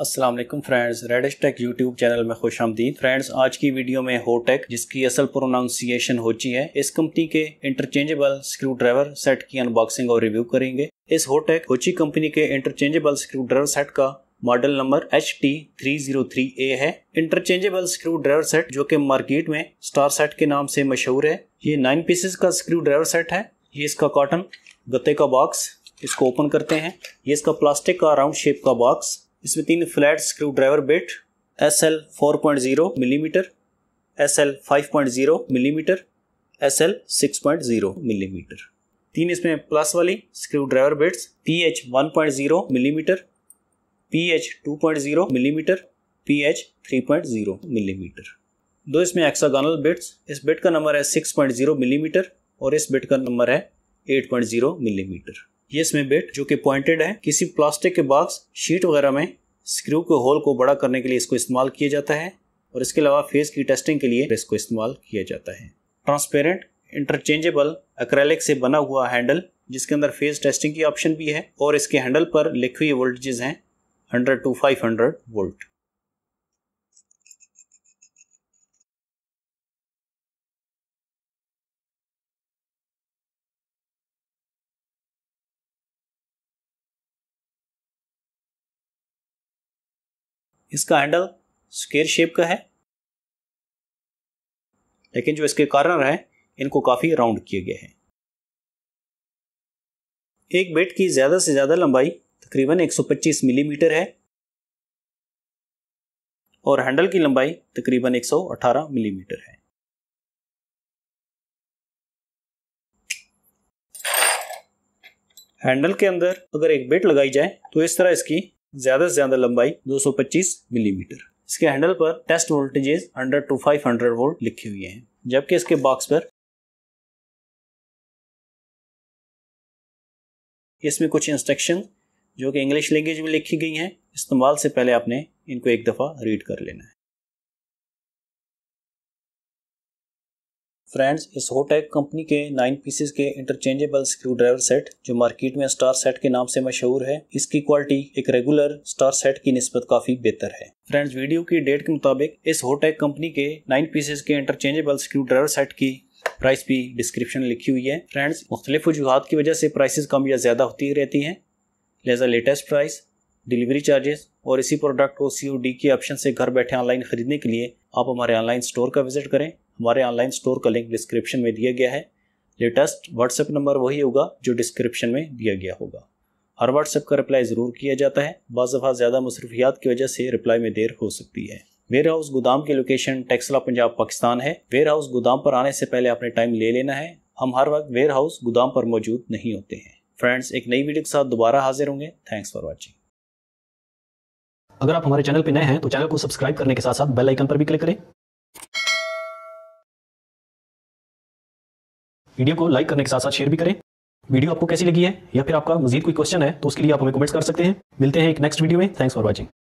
Aslam friends Radish Tech YouTube channel में खुश आमदीद फ्रेंड्स आज की वीडियो में होटेक जिसकी असल प्रोनाउंसिएशन होची है इस कंपनी के इंटरचेंजेबल स्क्रू ड्राइवर सेट की अनबॉक्सिंग और रिव्यू करेंगे इस होटेक होची कंपनी के इंटरचेंजेबल स्क्रू ड्राइवर सेट का model number H T three zero three A है इंटरचेंजेबल स्क्रू ड्राइवर सेट जो कि मार्केट में स्टार सेट के नाम से मशहूर है ये नाइन पीसेस का स्क्रू ड्राइवर सेट है ये इसका कॉटन गत्ते का बॉक्स इसको ओपन करते हैं ये इसका प्लास्टिक का राउंड शेप का बॉक्स इसमें तीन flat screwdriver bit S L four point zero millimetre S L five point zero millimetre S L six point zero millimetre तीन इसमें प्लस वाली screwdriver bits P H one point zero millimetre P H two point zero millimetre P H three point zero millimetre दो इसमें hexagonal bets इस बेट का number है six point zero millimetre और इस बेट का नंबर है एट पॉइंट जीरो मिलीमीटर ये इसमें बेट जो कि पॉइंटेड है किसी प्लास्टिक के बॉक्स शीट वगैरह में स्क्रू के होल को बड़ा करने के लिए इसको इस्तेमाल किया जाता है और इसके अलावा फेस की टेस्टिंग के लिए इसको इस्तेमाल किया जाता है ट्रांसपेरेंट इंटरचेंजेबल अक्रेलिक से बना हुआ हैंडल जिसके अंदर फेस टेस्टिंग की ऑप्शन भी है और इसके हैंडल पर लिखी हुई वोल्टेजेस हैं 100 टू 500 वोल्ट इसका हैंडल स्केयर शेप का है लेकिन जो इसके कॉर्नर है इनको काफ़ी राउंड किए गए हैं एक बेट की ज़्यादा से ज़्यादा लंबाई तकरीबन 125 मिलीमीटर है और हैंडल की लंबाई तकरीबन 118 मिलीमीटर है हैंडल के अंदर अगर एक बेट लगाई जाए तो इस तरह इसकी ज्यादा से ज्यादा लंबाई 225 मिलीमीटर mm. इसके हैंडल पर टेस्ट वोल्टेजेस 100 टू 500 वोल्ट लिखे हुए हैं जबकि इसके बॉक्स पर इसमें कुछ इंस्ट्रक्शन जो कि इंग्लिश लैंग्वेज में लिखी गई हैं इस्तेमाल से पहले आपने इनको एक दफ़ा रीड कर लेना है फ्रेंड्स इस होटेक कंपनी के नाइन पीसेस के इंटरचेंजेबल स्क्रू ड्राइवर सेट जो मार्केट में स्टार सेट के नाम से मशहूर है इसकी क्वालिटी एक रेगुलर स्टार सेट की नस्बत काफी बेहतर है फ्रेंड्स वीडियो की डेट के मुताबिक इस होटेक कंपनी के नाइन पीसेस के इंटरचेंजेबल स्क्रू ड्राइवर सेट की प्राइस भी डिस्क्रिप्शन लिखी हुई है फ्रेंड्स मुख्तलिफ वजूहत की वजह से प्राइसेस कम या ज़्यादा होती रहती हैं लिहाजा लेटेस्ट प्राइस डिलीवरी चार्जेस और इसी प्रोडक्ट को सी के ऑप्शन से घर बैठे ऑनलाइन खरीदने के लिए आप हमारे ऑनलाइन स्टोर का विजिट करें हमारे ऑनलाइन स्टोर का लिंक डिस्क्रिप्शन में दिया गया है लेटेस्ट व्हाट्सएप नंबर वही होगा जो डिस्क्रिप्शन में दिया गया होगा हर व्हाट्सएप का रिप्लाई ज़रूर किया जाता है बज़ दफ़ा ज़्यादा मसरूफियात की वजह से रिप्लाई में देर हो सकती है वेयर हाउस गोदाम की लोकेशन टेक्सला पंजाब पाकिस्तान है वेयर हाउस गोदाम पर आने से पहले अपने टाइम ले लेना है हम हर वक्त वेयर हाउस गोदाम पर मौजूद नहीं होते हैं फ्रेंड्स एक नई वीडियो के साथ दोबारा हाजिर होंगे थैंक्स फॉर वॉचिंग अगर आप हमारे चैनल पर नए हैं तो चैनल को सब्सक्राइब करने के साथ साथ बेल आइकन पर भी क्लिक करें वीडियो को लाइक करने के साथ साथ शेयर भी करें वीडियो आपको कैसी लगी है या फिर आपका मजीद कोई क्वेश्चन है तो उसके लिए आप हमें कमेंट्स कर सकते हैं मिलते हैं एक नेक्स्ट वीडियो में थैंक्स फॉर वॉचिंग